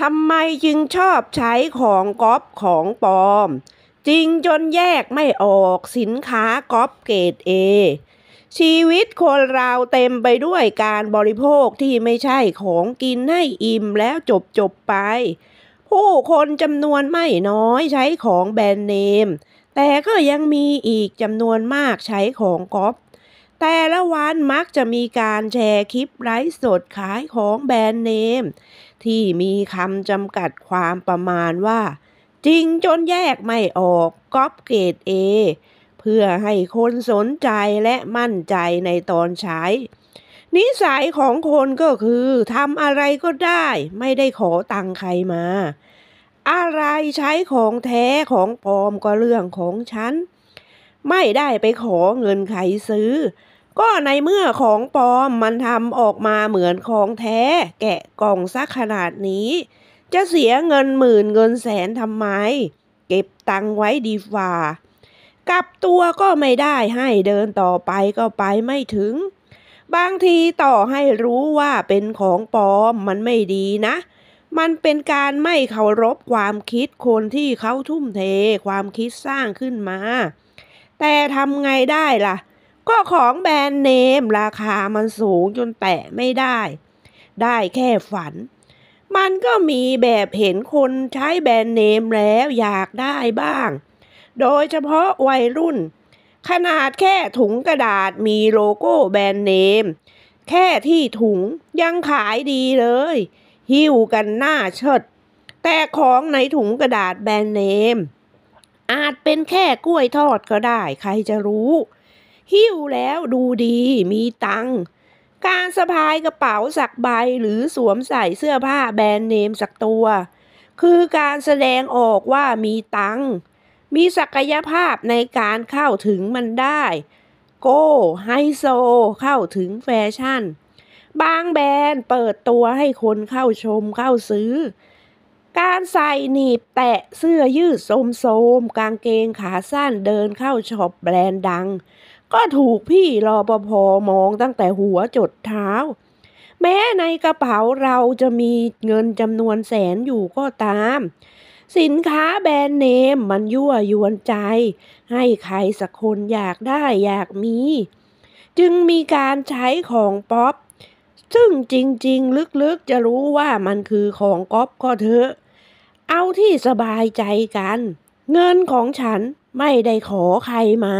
ทำไมจึงชอบใช้ของก๊อปของปลอม จริงจนแยกไม่ออกสินค้าก๊อปเกรดเอชีวิตคนเราเต็มไปด้วยการบริโภคที่ไม่ใช่ของกินให้อิ่มแล้วจบจบไป ผู้คนจำนวนไม่น้อยใช้ของแบรนด์เนม แต่ก็ยังมีอีกจำนวนมากใช้ของก๊อปแต่ละวันมักจะมีการแชร์คลิปไลฟ์สดขายของแบรนด์เนม ที่มีคำจำกัดความประมาณว่า จริงจนแยกไม่ออกก๊อปเกรดเอเพื่อให้คนสนใจและมั่นใจในตอนใช้ นิสัยของคนก็คือทำอะไรก็ได้ไม่ได้ขอตังใครมา อะไรใช้ของแท้ของปลอมก็เรื่องของฉันไม่ได้ไปขอเงินใครซื้อ ก็ในเมื่อของปลอมมันทำออกมาเหมือนของแท้ แกะกล่องซักขนาดนี้ จะเสียเงินหมื่นเงินแสนทำไม เก็บตังไว้ ดีฟ่ากลับตัวก็ไม่ได้ให้เดินต่อไปก็ไปไม่ถึง บางทีต่อให้รู้ว่าเป็นของปลอมมันไม่ดีนะ มันเป็นการไม่เคารพความคิดคนที่เขาทุ่มเทความคิดสร้างขึ้นมาแต่ทำไงได้ล่ะ ก็ของแบรนด์เนมราคามันสูงจนแตะไม่ได้ ได้แค่ฝัน มันก็มีแบบเห็นคนใช้แบรนด์เนมแล้วอยากได้บ้าง โดยเฉพาะวัยรุ่น ขนาดแค่ถุงกระดาษมีโลโก้แบรนด์เนมแค่ที่ถุงยังขายดีเลยหิ้วกันหน้าเชิด แต่ของในถุงกระดาษแบรนด์เนมอาจเป็นแค่กล้วยทอดก็ได้ใครจะรู้ หิ้วแล้วดูดีมีตัง การสะพายกระเป๋าสักใบหรือสวมใส่เสื้อผ้าแบรนด์เนมสักตัว คือการแสดงออกว่ามีตัง มีศักยภาพในการเข้าถึงมันได้ โก้ไฮโซเข้าถึงแฟชั่น บางแบรนด์เปิดตัวให้คนเข้าชมเข้าซื้อการใส่ หนีบแตะเสื้อยืดโสมๆกางเกงขาสั้นเดินเข้าช็อปแบรนด์ดัง ก็ถูกพี่รอปภมองตั้งแต่หัวจดเท้า แม้ในกระเป๋าเราจะมีเงินจำนวนแสนอยู่ก็ตาม สินค้าแบรนด์เนมมันยั่วยวนใจ ให้ใครสักคนอยากได้อยากมี จึงมีการใช้ของป๊อป ซึ่งจริง ๆ ลึกๆจะรู้ว่ามันคือของก๊อปก็เถอะเอาที่สบายใจกัน เงินของฉันไม่ได้ขอใครมา